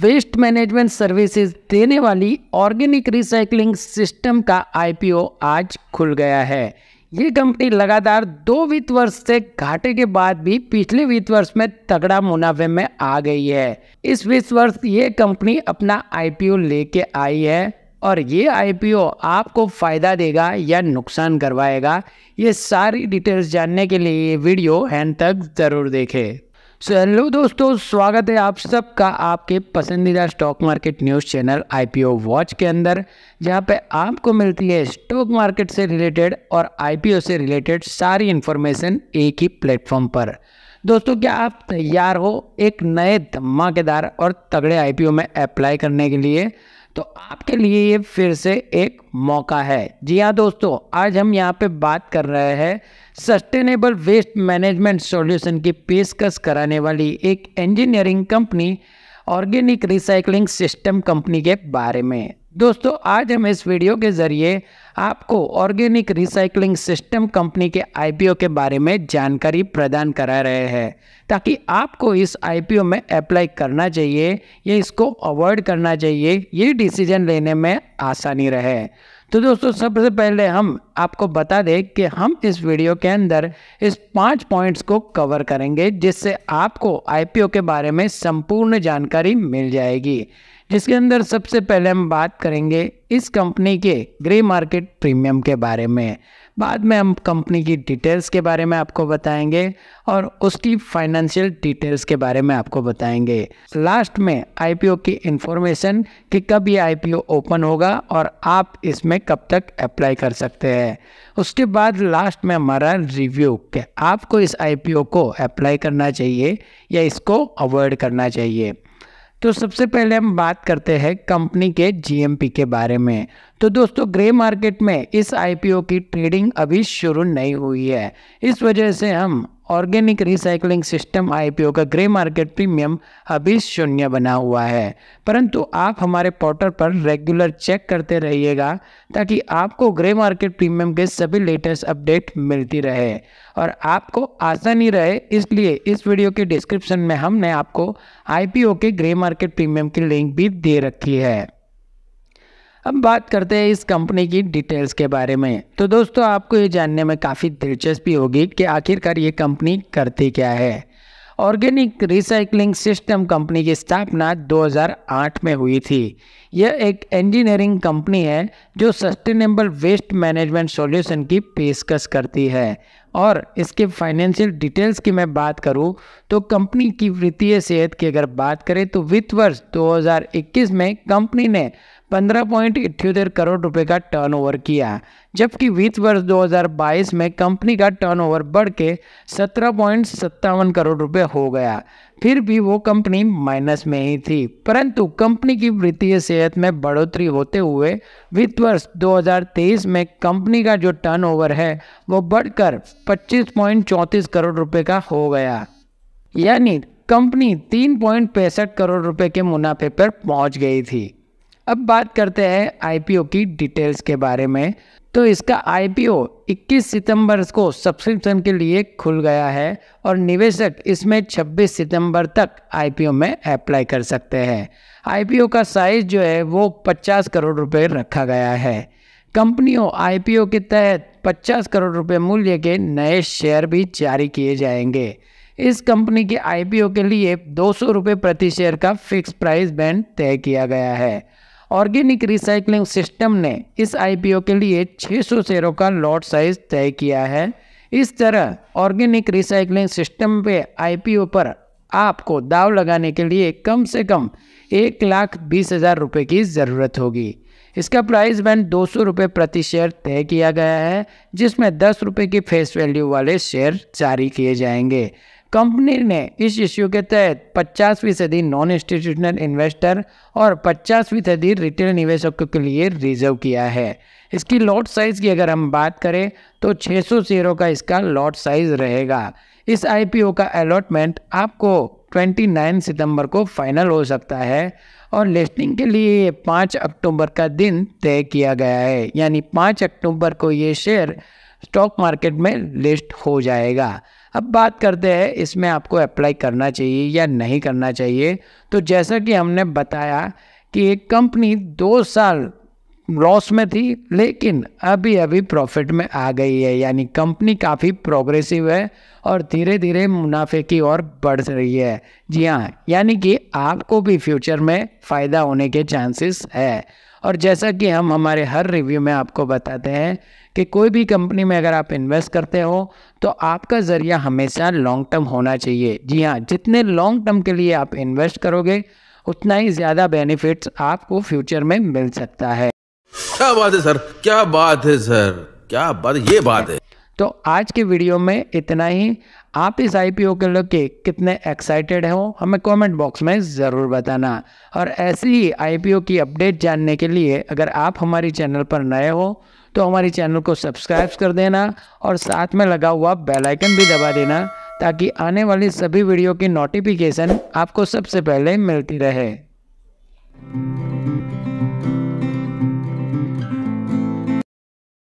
waste management services देने वाली organic recycling system का आईपीओ आज खुल गया है ये कंपनी लगातार दो वित्त वर्ष से घाटे के बाद भी पिछले वित्त वर्ष में तगड़ा मुनाफे में आ गई है इस वित्त वर्ष ये कंपनी अपना आईपीओ लेके आई है और ये आईपीओ आपको फ़ायदा देगा या नुकसान करवाएगा ये सारी डिटेल्स जानने के लिए ये वीडियो हैंड तक ज़रूर देखें सो हेलो दोस्तों स्वागत है आप सबका आपके पसंदीदा stock market news channel IPO watch के अंदर जहां पे आपको मिलती है स्टॉक मार्केट से रिलेटेड और आईपीओ से रिलेटेड सारी इन्फॉर्मेशन एक ही प्लेटफॉर्म पर दोस्तों क्या आप तैयार हो एक नए धमाकेदार और तगड़े आईपीओ में अप्लाई करने के लिए तो आपके लिए ये फिर से एक मौका है जी हाँ दोस्तों आज हम यहाँ पे बात कर रहे हैं सस्टेनेबल वेस्ट मैनेजमेंट सॉल्यूशन की पेशकश कराने वाली एक engineering company organic recycling system company के बारे में दोस्तों आज हम इस वीडियो के ज़रिए आपको ऑर्गेनिक रिसाइकलिंग सिस्टम कंपनी के आईपीओ के बारे में जानकारी प्रदान करा रहे हैं ताकि आपको इस आईपीओ में अप्लाई करना चाहिए या इसको अवॉइड करना चाहिए ये डिसीजन लेने में आसानी रहे तो दोस्तों सबसे पहले हम आपको बता दें कि हम इस वीडियो के अंदर इस पांच पॉइंट्स को कवर करेंगे जिससे आपको आईपीओ के बारे में संपूर्ण जानकारी मिल जाएगी जिसके अंदर सबसे पहले हम बात करेंगे इस कंपनी के ग्रे मार्केट प्रीमियम के बारे में बाद में हम कंपनी की डिटेल्स के बारे में आपको बताएंगे और उसकी फाइनेंशियल डिटेल्स के बारे में आपको बताएंगे लास्ट में आईपीओ की इन्फॉर्मेशन कि कब ये आईपीओ ओपन होगा और आप इसमें कब तक अप्लाई कर सकते हैं उसके बाद लास्ट में हमारा रिव्यू कि आपको इस आईपीओ को अप्लाई करना चाहिए या इसको अवॉइड करना चाहिए तो सबसे पहले हम बात करते हैं कंपनी के जीएमपी के बारे में तो दोस्तों ग्रे मार्केट में इस आईपीओ की ट्रेडिंग अभी शुरू नहीं हुई है इस वजह से हम ऑर्गेनिक रिसाइकलिंग सिस्टम आईपीओ का ग्रे मार्केट प्रीमियम अभी शून्य बना हुआ है परंतु आप हमारे पोर्टल पर रेगुलर चेक करते रहिएगा ताकि आपको ग्रे मार्केट प्रीमियम के सभी लेटेस्ट अपडेट मिलती रहे और आपको आसानी रहे इसलिए इस वीडियो के डिस्क्रिप्शन में हमने आपको आईपीओ के ग्रे मार्केट प्रीमियम की लिंक भी दे रखी है अब बात करते हैं इस कंपनी की डिटेल्स के बारे में तो दोस्तों आपको ये जानने में काफ़ी दिलचस्पी होगी कि आखिरकार ये कंपनी करती क्या है ऑर्गेनिक रिसाइकलिंग सिस्टम कंपनी की स्थापना 2008 में हुई थी यह एक इंजीनियरिंग कंपनी है जो सस्टेनेबल वेस्ट मैनेजमेंट सॉल्यूशन की पेशकश करती है और इसके फाइनेंशियल डिटेल्स की मैं बात करूं तो कंपनी की वित्तीय सेहत की अगर बात करें तो वित्त वर्ष 2021 में कंपनी ने पंद्रह पॉइंट करोड़ रुपए का टर्नओवर किया जबकि वित्त वर्ष 2022 में कंपनी का टर्नओवर बढ़ के सत्रह पॉइंट सत्तावन करोड़ रुपए हो गया फिर भी वो कंपनी माइनस में ही थी परंतु कंपनी की वित्तीय सेहत में बढ़ोतरी होते हुए वित्त वर्ष 2023 में कंपनी का जो टर्नओवर है वो बढ़कर 25.34 करोड़ रुपए का हो गया यानी कंपनी तीन पॉइंट पैंसठ करोड़ रुपए के मुनाफे पर पहुंच गई थी अब बात करते हैं आईपीओ की डिटेल्स के बारे में तो इसका आईपीओ 21 सितंबर को सब्सक्रिप्शन के लिए खुल गया है और निवेशक इसमें 26 सितंबर तक आईपीओ में अप्लाई कर सकते हैं आईपीओ का साइज जो है वो 50 करोड़ रुपए रखा गया है कंपनियों आईपीओ के तहत 50 करोड़ रुपए मूल्य के नए शेयर भी जारी किए जाएंगे इस कंपनी के आईपीओ के लिए दो सौ प्रति शेयर का फिक्स प्राइस बैंड तय किया गया है ऑर्गेनिक रिसाइकलिंग सिस्टम ने इस आईपीओ के लिए 600 शेयरों का लॉट साइज तय किया है इस तरह ऑर्गेनिक रिसाइकलिंग सिस्टम पे आईपीओ पर आपको दाव लगाने के लिए कम से कम एक लाख बीस हज़ार रुपये की ज़रूरत होगी इसका प्राइस बैंड दो सौ रुपये प्रति शेयर तय किया गया है जिसमें दस रुपये की फेस वैल्यू वाले शेयर जारी किए जाएंगे कंपनी ने इस इश्यू के तहत पचासवीं सदी नॉन इंस्टीट्यूशनल इन्वेस्टर और पचासवीं सदी रिटेल निवेशकों के लिए रिजर्व किया है इसकी लॉट साइज़ की अगर हम बात करें तो 600 शेयरों का इसका लॉट साइज़ रहेगा इस आईपीओ का अलॉटमेंट आपको 29 सितंबर को फाइनल हो सकता है और लिस्टिंग के लिए ये पाँच अक्टूबर का दिन तय किया गया है यानी पाँच अक्टूबर को ये शेयर स्टॉक मार्केट में लिस्ट हो जाएगा अब बात करते हैं इसमें आपको अप्लाई करना चाहिए या नहीं करना चाहिए तो जैसा कि हमने बताया कि एक कंपनी दो साल लॉस में थी लेकिन अभी अभी प्रॉफिट में आ गई है यानी कंपनी काफ़ी प्रोग्रेसिव है और धीरे धीरे मुनाफे की ओर बढ़ रही है जी हाँ यानी कि आपको भी फ्यूचर में फ़ायदा होने के चांसेस है और जैसा कि हम हमारे हर रिव्यू में आपको बताते हैं कि कोई भी कंपनी में अगर आप इन्वेस्ट करते हो तो आपका ज़रिया हमेशा लॉन्ग टर्म होना चाहिए जी हाँ जितने लॉन्ग टर्म के लिए आप इन्वेस्ट करोगे उतना ही ज़्यादा बेनिफिट्स आपको फ्यूचर में मिल सकता है क्या बात है सर क्या बात है सर क्या बात ये बात है तो आज के वीडियो में इतना ही आप इस आईपीओ के लेके कितने एक्साइटेड हो हमें कमेंट बॉक्स में ज़रूर बताना और ऐसी ही आईपीओ की अपडेट जानने के लिए अगर आप हमारे चैनल पर नए हो तो हमारे चैनल को सब्सक्राइब कर देना और साथ में लगा हुआ बेल आइकन भी दबा देना ताकि आने वाली सभी वीडियो की नोटिफिकेशन आपको सबसे पहले मिलती रहे